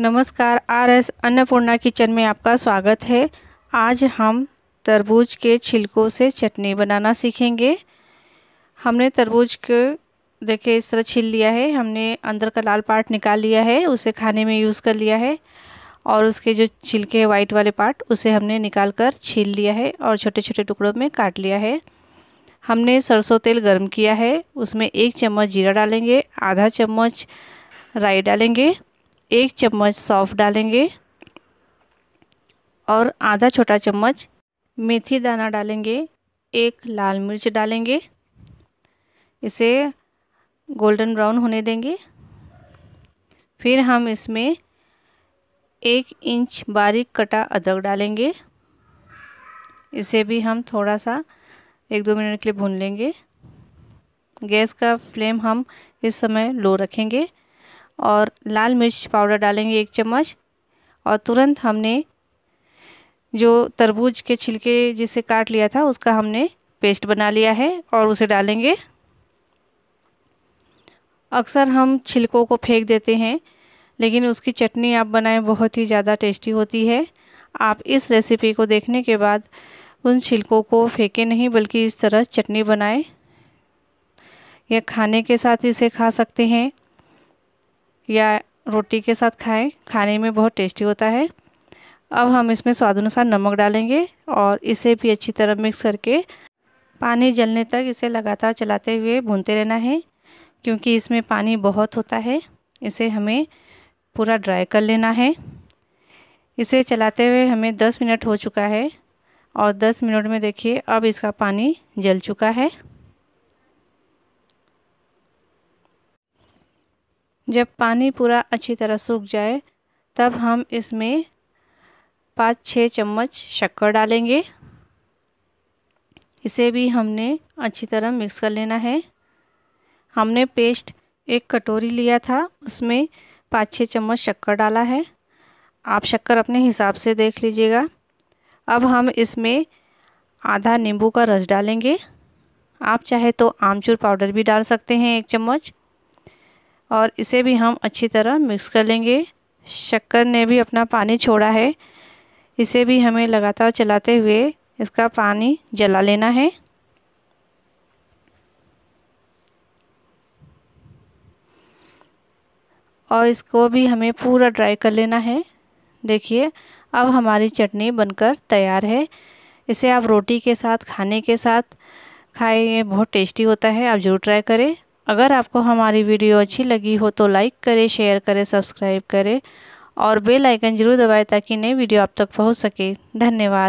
नमस्कार R S Annapurna kitchen में आपका स्वागत है आज हम तरबूज के छिलकों से चटनी बनाना सीखेंगे हमने तरबूज के देखे इस तरह छील लिया है हमने अंदर का लाल पार्ट निकाल लिया है उसे खाने में यूज़ कर लिया है और उसके जो छिलके हैं वाइट वाले पार्ट उसे हमने निकाल कर छील लिया है और छोटे छोटे टुकड़ों में काट लिया है हमने सरसों तेल गर्म किया है उसमें एक चम्मच जीरा डालेंगे आधा चम्मच राई डालेंगे एक चम्मच सौंफ डालेंगे और आधा छोटा चम्मच मेथी दाना डालेंगे एक लाल मिर्च डालेंगे इसे गोल्डन ब्राउन होने देंगे फिर हम इसमें एक इंच बारीक कटा अदरक डालेंगे इसे भी हम थोड़ा सा एक दो मिनट के लिए भून लेंगे गैस का फ्लेम हम इस समय लो रखेंगे और लाल मिर्च पाउडर डालेंगे एक चम्मच और तुरंत हमने जो तरबूज के छिलके जिसे काट लिया था उसका हमने पेस्ट बना लिया है और उसे डालेंगे अक्सर हम छिलकों को फेंक देते हैं लेकिन उसकी चटनी आप बनाएं बहुत ही ज़्यादा टेस्टी होती है आप इस रेसिपी को देखने के बाद उन छिलकों को फेंके नहीं बल्कि इस तरह चटनी बनाएं या खाने के साथ इसे खा सकते हैं या रोटी के साथ खाएं खाने में बहुत टेस्टी होता है अब हम इसमें स्वाद अनुसार नमक डालेंगे और इसे भी अच्छी तरह मिक्स करके पानी जलने तक इसे लगातार चलाते हुए भूनते रहना है क्योंकि इसमें पानी बहुत होता है इसे हमें पूरा ड्राई कर लेना है इसे चलाते हुए हमें 10 मिनट हो चुका है और 10 मिनट में देखिए अब इसका पानी जल चुका है जब पानी पूरा अच्छी तरह सूख जाए तब हम इसमें पाँच छः चम्मच शक्कर डालेंगे इसे भी हमने अच्छी तरह मिक्स कर लेना है हमने पेस्ट एक कटोरी लिया था उसमें पाँच छः चम्मच शक्कर डाला है आप शक्कर अपने हिसाब से देख लीजिएगा अब हम इसमें आधा नींबू का रस डालेंगे आप चाहे तो आमचूर पाउडर भी डाल सकते हैं एक चम्मच और इसे भी हम अच्छी तरह मिक्स कर लेंगे शक्कर ने भी अपना पानी छोड़ा है इसे भी हमें लगातार चलाते हुए इसका पानी जला लेना है और इसको भी हमें पूरा ड्राई कर लेना है देखिए अब हमारी चटनी बनकर तैयार है इसे आप रोटी के साथ खाने के साथ खाए बहुत टेस्टी होता है आप ज़रूर ट्राई करें अगर आपको हमारी वीडियो अच्छी लगी हो तो लाइक करें शेयर करें सब्सक्राइब करें और बेल आइकन ज़रूर दबाएं ताकि नई वीडियो आप तक पहुंच सके धन्यवाद